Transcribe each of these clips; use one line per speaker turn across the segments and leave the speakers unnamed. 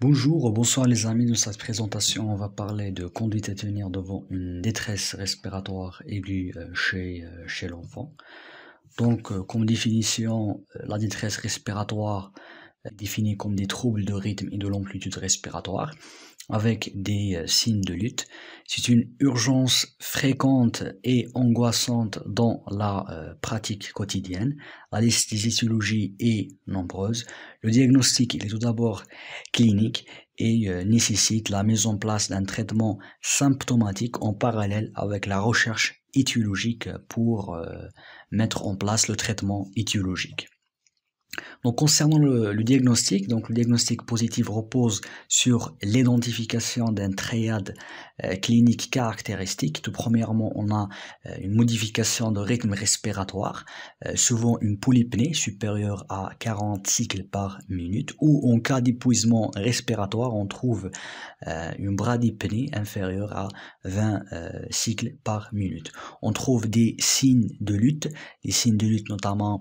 Bonjour, bonsoir les amis. Dans cette présentation, on va parler de conduite à tenir devant une détresse respiratoire aiguë euh, chez, euh, chez l'enfant. Donc, euh, comme définition, la détresse respiratoire est définie comme des troubles de rythme et de l'amplitude respiratoire avec des euh, signes de lutte. C'est une urgence fréquente et angoissante dans la euh, pratique quotidienne. La liste des étiologies est nombreuse. Le diagnostic est tout d'abord clinique et euh, nécessite la mise en place d'un traitement symptomatique en parallèle avec la recherche étiologique pour mettre en place le traitement étiologique. Donc concernant le, diagnostic, donc le diagnostic positif repose sur l'identification d'un triade euh, clinique caractéristique. Tout premièrement, on a euh, une modification de rythme respiratoire, euh, souvent une polypnée supérieure à 40 cycles par minute, ou en cas d'épuisement respiratoire, on trouve une bradypnée inférieure à 20 cycles par minute. On trouve des signes de lutte, des signes de lutte notamment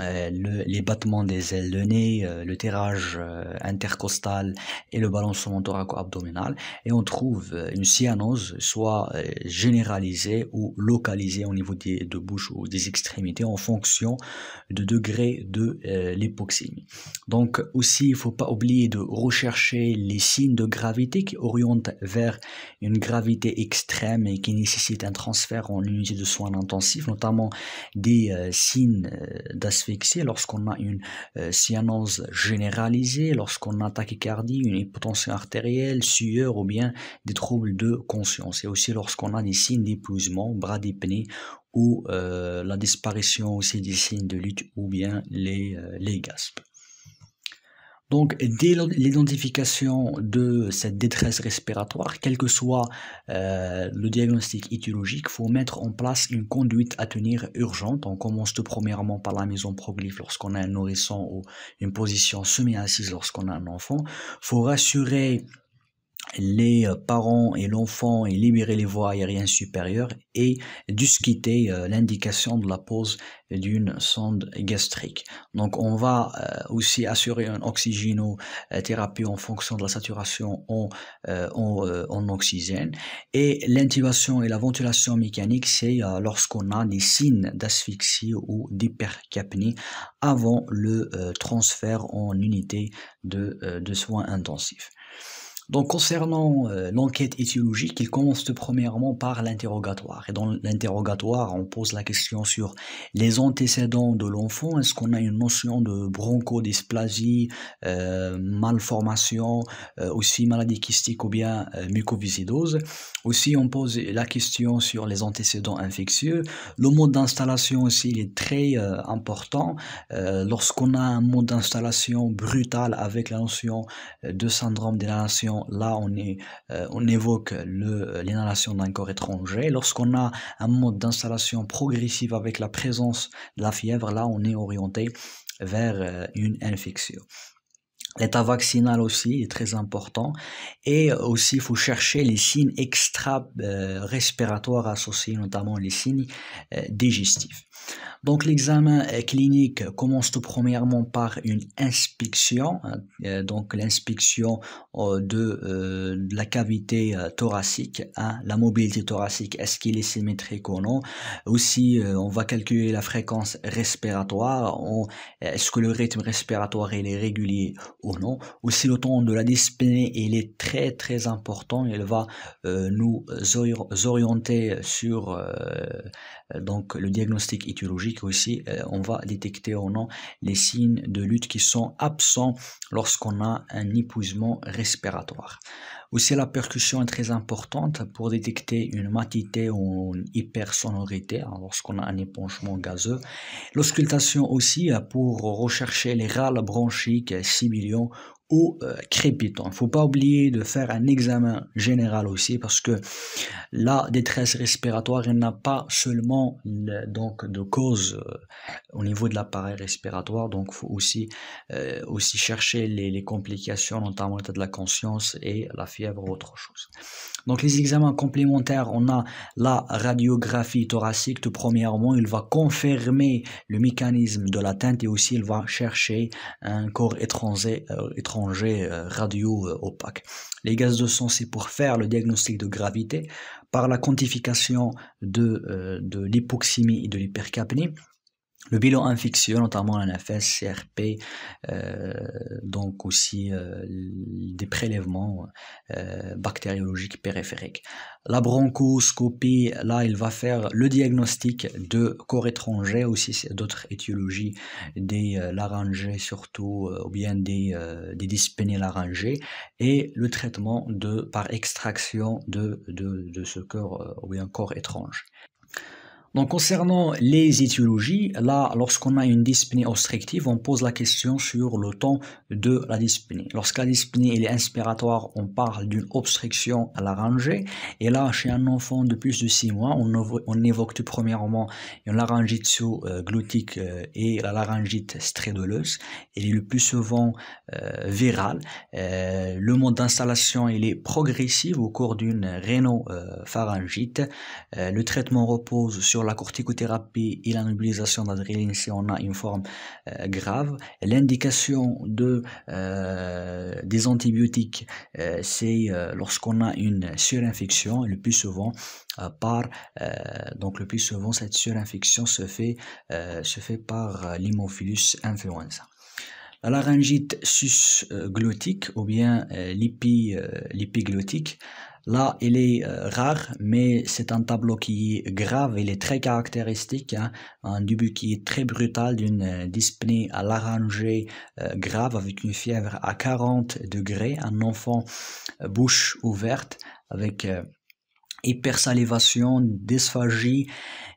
euh, les battements des ailes de nez, euh, le tirage euh, intercostal et le balancement thoraco-abdominal. Et on trouve une cyanose soit généralisée ou localisée au niveau des, de bouche ou des extrémités en fonction du degré de euh, Donc aussi, il ne faut pas oublier de rechercher les signes de gravité qui orientent vers une gravité extrême et qui nécessite un transfert en unité de soins intensifs, notamment des signes d'assurance lorsqu'on a une euh, cyanose généralisée, lorsqu'on a tachycardie, une hypotension artérielle, sueur ou bien des troubles de conscience. Et aussi lorsqu'on a des signes d'épuisement, dépenés ou euh, la disparition aussi des signes de lutte ou bien les, euh, les donc, dès l'identification de cette détresse respiratoire, quel que soit euh, le diagnostic étiologique, il faut mettre en place une conduite à tenir urgente. On commence tout premièrement par la maison proglyphe lorsqu'on a un nourrisson ou une position semi-assise lorsqu'on a un enfant. Il faut rassurer les euh, parents et l'enfant et libérer les voies aériennes supérieures et discuter euh, l'indication de la pose d'une sonde gastrique. Donc on va euh, aussi assurer une oxygénothérapie en fonction de la saturation en, oxygène. Et l'intubation et la ventilation mécanique, c'est lorsqu'on a des signes d'asphyxie ou d'hypercapnie avant le transfert en unité de soins intensifs. Donc concernant euh, l'enquête étiologique, il commence premièrement par l'interrogatoire. Et dans l'interrogatoire, on pose la question sur les antécédents de l'enfant. Est-ce qu'on a une notion de bronchodysplasie, euh, malformation, euh, aussi maladie kystique ou bien mucoviscidose Aussi, on pose la question sur les antécédents infectieux. Le mode d'installation aussi, il est très important. Lorsqu'on a un mode d'installation brutal avec la notion de syndrome d'inhalation là on, euh, évoque euh, l'inhalation d'un corps étranger. Lorsqu'on a un mode d'installation progressive avec la présence de la fièvre, là on est orienté vers euh, une infection. L'état vaccinal aussi est très important et aussi il faut chercher les signes extra-respiratoires associés, notamment les signes digestifs. Donc l'examen clinique commence tout premièrement par une inspection, hein, euh, donc l'inspection euh, euh, de, la cavité thoracique, hein, la mobilité thoracique, est-ce qu'il est symétrique ou non. Aussi, on va calculer la fréquence respiratoire, est-ce que le rythme respiratoire est régulier ou non. Aussi, le temps de la dyspnée, il est très très important, il va nous orienter sur donc le diagnostic aussi, euh, on va détecter ou non les signes de lutte qui sont absents lorsqu'on a un épuisement respiratoire. Aussi, la percussion est très importante pour détecter une matité ou une hypersonorité hein, lorsqu'on a un épanchement gazeux. L'auscultation aussi euh, pour rechercher les râles bronchiques, sibilions ou euh, crépitant. Il faut pas oublier de faire un examen général aussi parce que la détresse respiratoire n'a pas seulement donc de cause euh, au niveau de l'appareil respiratoire, donc faut aussi, euh, aussi chercher les, complications, notamment de la conscience et la fièvre ou autre chose. Donc les examens complémentaires, on a la radiographie thoracique, tout premièrement, il va confirmer le mécanisme de l'atteinte et aussi il va chercher un corps étranger euh, radio euh, opaque. Les gaz de sang c'est pour faire le diagnostic de gravité par la quantification de, euh, de l'hypoxémie et de l'hypercapnie le bilan infectieux, notamment NFS, CRP, euh, donc aussi euh, des prélèvements euh, bactériologiques périphériques. La bronchoscopie, là, il va faire le diagnostic de corps étrangers, aussi d'autres étiologies des laryngées surtout, ou bien des, des dyspnées laryngées, et le traitement de, par extraction de, de, de ce corps ou bien corps étrange concernant les étiologies, là, lorsqu'on a une dyspnée obstructive, on pose la question sur le temps de la dyspnée. Lorsque la dyspnée est inspiratoire, on parle d'une obstruction à la rangée. Et là, chez un enfant de plus de 6 mois, on, on évoque tout premièrement une laryngite sous-glottique euh, et la laryngite strédoleuse. Elle est le plus souvent euh, virale. Euh, le mode d'installation, est progressif au cours d'une rhino pharyngite le traitement repose sur la corticothérapie et la mobilisation d'adrénaline si on a une forme euh, grave. L'indication de, euh, des antibiotiques, euh, c'est lorsqu'on a une surinfection, le plus souvent par donc le plus souvent cette surinfection se fait se fait par l'hémophilus influenza. La laryngite susglottique ou bien l'épiglottique Là, il est euh, rare, mais c'est un tableau qui est grave, il est très caractéristique, hein. un début qui est très brutal d'une euh, dyspnée à l'arrangée euh, grave avec une fièvre à 40 degrés, un enfant bouche ouverte avec hypersalivation, dysphagie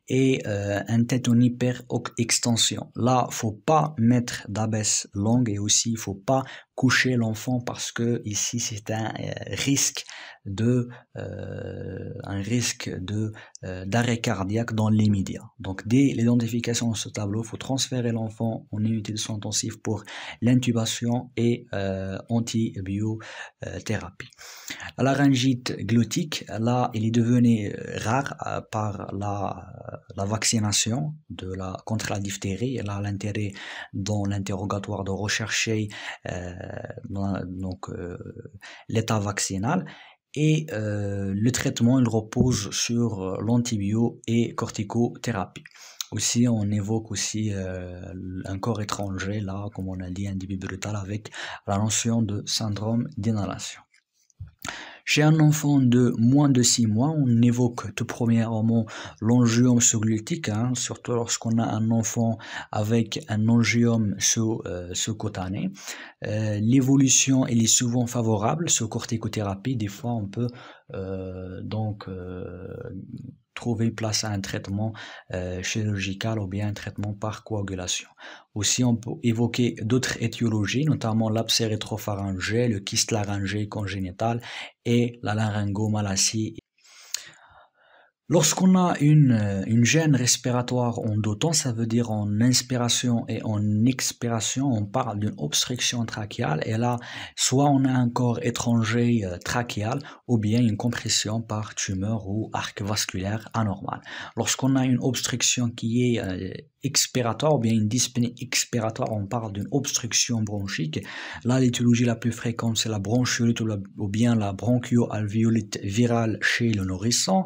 et un tête en hyper extension. Là, faut pas mettre d'abaisse longue et aussi il faut pas coucher l'enfant parce que ici c'est un euh, risque de euh, un risque de euh, d'arrêt cardiaque dans l'immédiat. Donc dès l'identification de ce tableau, faut transférer l'enfant en unité de soins intensifs pour l'intubation et euh, antibiothérapie. la laryngite glottique, là, il est devenu rare par la, vaccination de la contre la diphtérie. là, l'intérêt dans l'interrogatoire de rechercher euh, donc euh, l'état vaccinal. Et euh, le traitement, il repose sur l'antibio et corticothérapie. Aussi, on évoque aussi un corps étranger, là, comme on a dit, un début brutal avec la notion de syndrome d'inhalation. Chez un enfant de moins de 6 mois, on évoque tout premièrement l'angiome sous hein, surtout lorsqu'on a un enfant avec un angiome sous-cotané. Euh, euh, l'évolution, elle est souvent favorable sous corticothérapie. Des fois, on peut euh, donc trouver place à un traitement euh, chirurgical ou bien un traitement par coagulation. Aussi, on peut évoquer d'autres étiologies, notamment l'abcès rétropharyngé, le kyste laryngé congénital et la laryngomalacie Lorsqu'on a euh, une, gêne respiratoire en deux ça veut dire en inspiration et en expiration, on parle d'une obstruction trachéale. Et là, soit on a un corps étranger euh, trachéal ou bien une compression par tumeur ou arc vasculaire anormal. Lorsqu'on a une obstruction qui est euh, expiratoire ou bien une dyspnée expiratoire, on parle d'une obstruction bronchique. Là, l'étiologie la plus fréquente, c'est la bronchiolite ou, bien la bronchioalvéolite virale chez le nourrisson.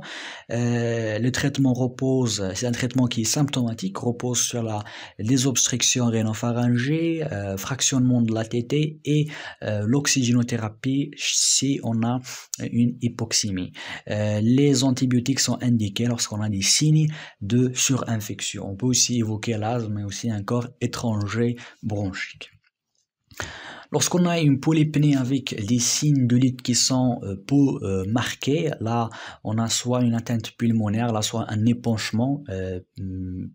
Euh, le traitement repose, c'est un traitement qui est symptomatique, repose sur la désobstruction rénopharyngée, euh, fractionnement de l'ATT et euh, l'oxygénothérapie si on a une hypoxémie. les antibiotiques sont indiqués lorsqu'on a des signes de surinfection. On peut aussi évoquer l'asthme, mais aussi un corps étranger bronchique. Lorsqu'on a une polypnée avec des signes de lutte qui sont euh, peu euh, marqués, là on a soit une atteinte pulmonaire, là soit un épanchement euh, hmm,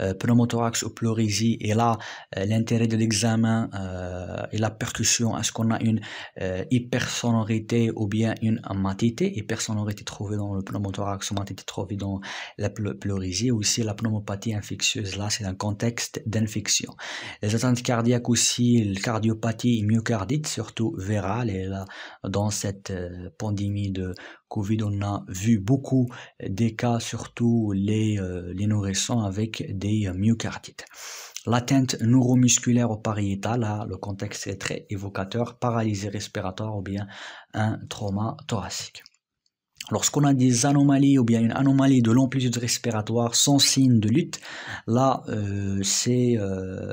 euh, pneumothorax ou pleurésie. Et là, euh, l'intérêt de l'examen euh, et la percussion, est-ce qu'on a une hypersonorité ou bien une matité Hypersonorité trouvée dans le pneumothorax ou matité trouvée dans la pleurésie. Aussi, la pneumopathie infectieuse, là, c'est un contexte d'infection. Les atteintes cardiaques aussi, la cardiopathie myocardite, surtout virale, et là, dans cette pandémie de Covid, on a vu beaucoup des cas, surtout les, euh, les nourrissons avec des myocardites. L'atteinte neuromusculaire au pariétal, là, hein, le contexte est très évocateur, paralysie respiratoire ou bien un trauma thoracique. Lorsqu'on a des anomalies ou bien une anomalie de l'amplitude respiratoire sans signe de lutte, là, euh, c'est euh,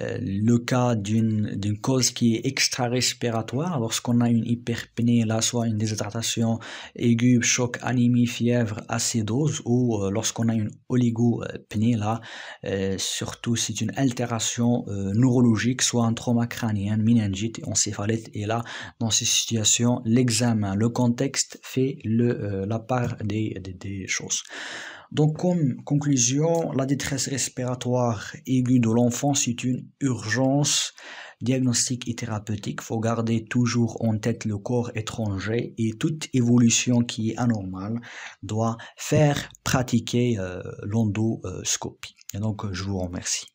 euh, le cas d'une cause qui est extra-respiratoire, lorsqu'on a une hyperpnée, là, soit une déshydratation aiguë, choc, anémie, fièvre, acidose, ou euh, lorsqu'on a une oligopnée, là, euh, surtout c'est une altération neurologique, soit un trauma crânien, méningite, encéphalite, et là, dans ces situations, l'examen, le contexte fait le, la part des, des choses. Donc, comme conclusion, la détresse respiratoire aiguë de l'enfant, c'est une urgence diagnostique et thérapeutique. Il faut garder toujours en tête le corps étranger et toute évolution qui est anormale doit faire pratiquer euh, l'endoscopie. Et donc, je vous remercie.